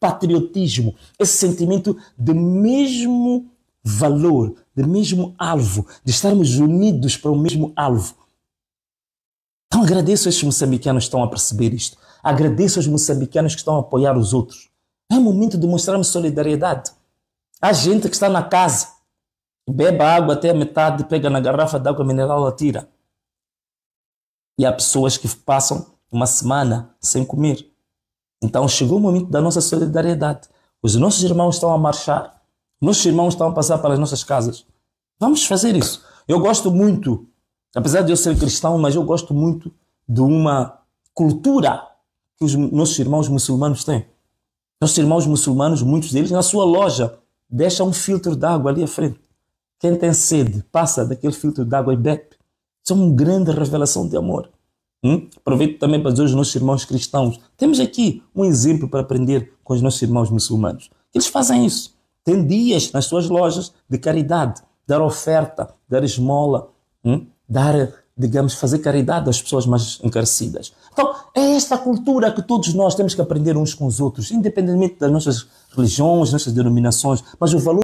patriotismo, esse sentimento de mesmo valor, de mesmo alvo, de estarmos unidos para o mesmo alvo. Então agradeço a estes moçambicanos que estão a perceber isto. Agradeço aos moçambicanos que estão a apoiar os outros. É momento de mostrarmos solidariedade. Há gente que está na casa, bebe água até a metade, pega na garrafa de água mineral e atira. E há pessoas que passam uma semana sem comer. Então chegou o momento da nossa solidariedade. Os nossos irmãos estão a marchar, nossos irmãos estão a passar pelas nossas casas. Vamos fazer isso. Eu gosto muito, apesar de eu ser cristão, mas eu gosto muito de uma cultura que os nossos irmãos muçulmanos têm. Nossos irmãos muçulmanos, muitos deles, na sua loja, deixam um filtro d'água ali à frente. Quem tem sede, passa daquele filtro d'água e bebe. Isso é uma grande revelação de amor. Hum? Aproveito também para dizer aos nossos irmãos cristãos: temos aqui um exemplo para aprender com os nossos irmãos muçulmanos. Eles fazem isso. têm dias nas suas lojas de caridade, dar oferta, dar esmola, hum? dar, digamos, fazer caridade às pessoas mais encarecidas. Então, é esta cultura que todos nós temos que aprender uns com os outros, independentemente das nossas religiões, nossas denominações, mas o valor.